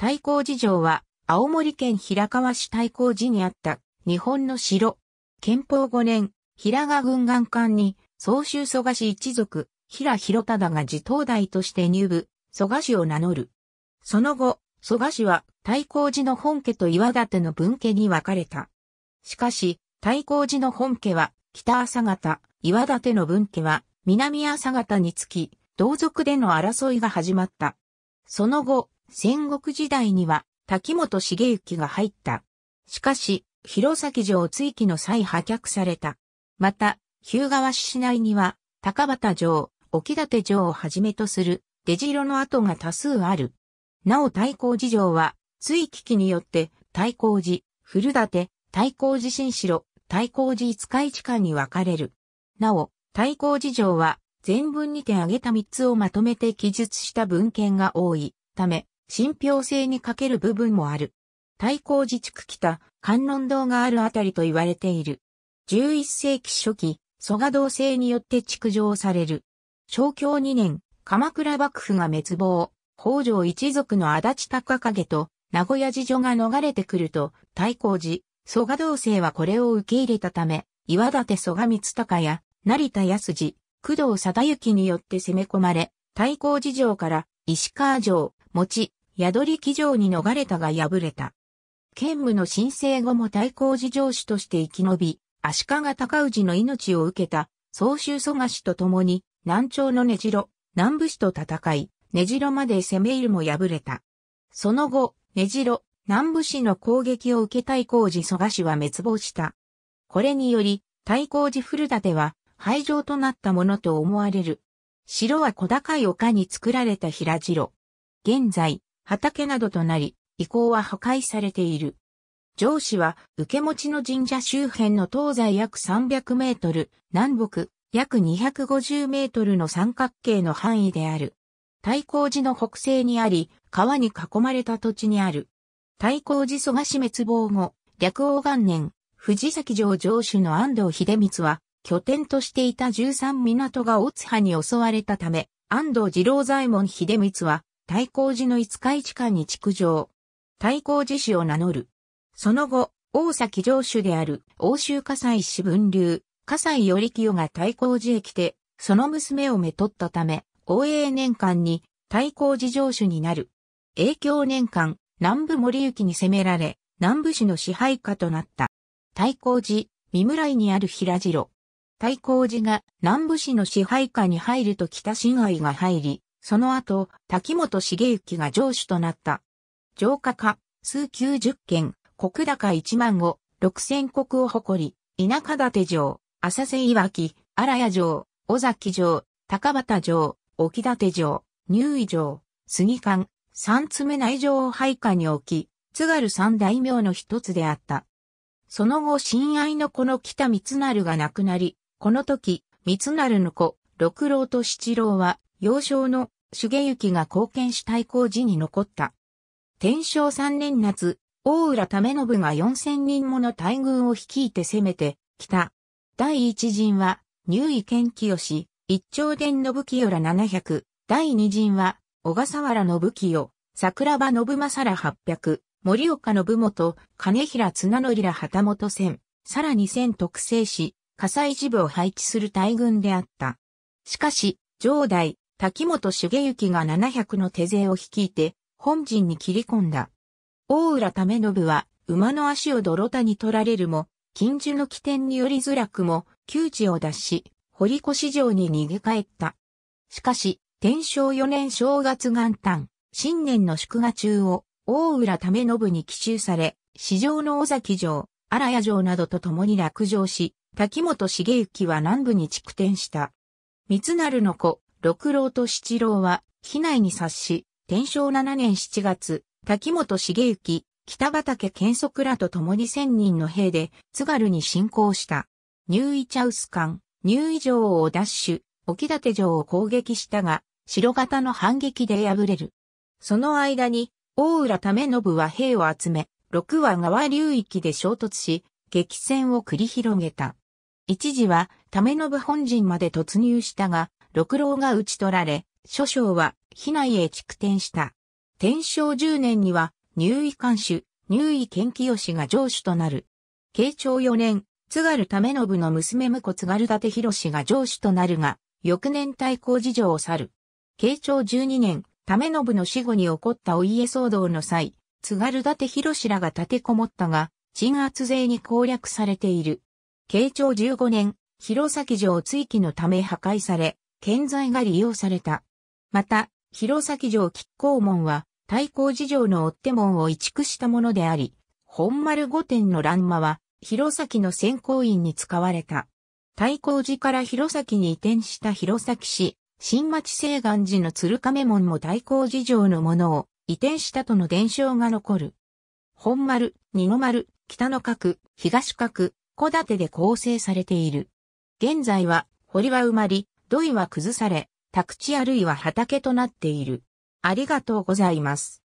大光寺城は、青森県平川市大光寺にあった日本の城。憲法5年、平賀軍岩館に、総州蘇我氏一族、平広忠が自東大として入部、蘇我氏を名乗る。その後、蘇我氏は大光寺の本家と岩立の分家に分かれた。しかし、大光寺の本家は北朝方、岩立の分家は南朝方につき、同族での争いが始まった。その後、戦国時代には滝本茂之が入った。しかし、弘前城追記の際破却された。また、日向川市内には、高畑城、沖立城をはじめとする出城の跡が多数ある。なお太閤寺城は、追記記によって太閤寺、古立、太閤寺新城、太閤寺五日市間に分かれる。なお、太閤寺城は、全文にて挙げた三つをまとめて記述した文献が多いため、信憑性に欠ける部分もある。太閤寺地区北、観音堂があるあたりと言われている。11世紀初期、蘇我道制によって築城される。昭教2年、鎌倉幕府が滅亡、北条一族の足立高影と名古屋寺女が逃れてくると、太閤寺、蘇我道制はこれを受け入れたため、岩立蘇我光隆や成田康寺、工藤貞之によって攻め込まれ、太閤寺城から石川城、持ち、宿り騎乗に逃れたが敗れた。剣務の申請後も対抗寺上主として生き延び、足利尊氏の命を受けた、総州蘇我氏と共に、南朝の根城、南部氏と戦い、根城まで攻め入るも敗れた。その後、根城、南部氏の攻撃を受け対抗寺蘇我氏は滅亡した。これにより、対抗寺古立は、廃城となったものと思われる。城は小高い丘に作られた平城。現在、畑などとなり、遺構は破壊されている。上司は受け持ちの神社周辺の東西約300メートル、南北約250メートルの三角形の範囲である。太閤寺の北西にあり、川に囲まれた土地にある。太閤寺蘇我氏滅亡後、略王元年、藤崎城城主の安藤秀光は、拠点としていた13港が大津派に襲われたため、安藤二郎左衛門秀光は、大光寺の五日市間に築城。大光寺氏を名乗る。その後、大崎城主である欧州火災市分流、火災頼清が大光寺へ来て、その娘をめとったため、応永年間に大光寺城主になる。永響年間、南部森行に攻められ、南部市の支配下となった。大光寺、三村井にある平城。大光寺が南部市の支配下に入ると北新愛が入り、その後、滝本茂之が城主となった。城下家数九十件、国高一万五、六千国を誇り、田舎立城、浅瀬岩木、荒谷城、尾崎城、高畑城、沖立城、入井城、杉館、三つ目内城を配下に置き、津軽三大名の一つであった。その後、親愛の子の北三成が亡くなり、この時、三成の子、六郎と七郎は、幼少の重幸が貢献し対抗時に残った。天正3年夏、大浦為信が4000人もの大軍を率いて攻めてきた。第一陣は、入井健清、一丁伝信清ら700、第二陣は、小笠原信清、桜庭信政ら800、森岡信元、金平綱則ら旗本戦、さらに戦特製し、火災事部を配置する大軍であった。しかし、上代、滝本茂之が700の手勢を率いて、本陣に切り込んだ。大浦為信は、馬の足を泥田に取られるも、近所の起点によりづらくも、窮地を脱し、堀越城に逃げ帰った。しかし、天正4年正月元旦、新年の祝賀中を、大浦為信に奇襲され、市場の尾崎城、荒谷城などと共に落城し、滝本茂之は南部に築転した。三成の子、六郎と七郎は、被内に察し、天正七年七月、滝本茂之、北畠健則らと共に千人の兵で、津軽に侵攻した。入イチャウス艦、入イ城を奪取、沖立城を攻撃したが、城型の反撃で敗れる。その間に、大浦為信は兵を集め、六は川流域で衝突し、激戦を繰り広げた。一時は、為信本陣まで突入したが、六郎が討ち取られ、諸将は避内へ築転した。天正10年には、入位監守、入位研究吉が上主となる。慶長4年、津軽為信の娘婿津軽立博が上主となるが、翌年対抗事情を去る。慶長12年、為信の死後に起こったお家騒動の際、津軽立博らが立てこもったが、鎮圧勢に攻略されている。慶長15年、弘前城追記のため破壊され、建材が利用された。また、弘前城亀甲門は、太閤寺城の追手門を移築したものであり、本丸御殿の欄間は、弘前の選考院に使われた。太閤寺から弘前に移転した弘前市、新町西岸寺の鶴亀門も太閤寺城のものを移転したとの伝承が残る。本丸、二の丸、北の角、東角、小立で構成されている。現在は、堀は埋まり、土井は崩され、宅地あるいは畑となっている。ありがとうございます。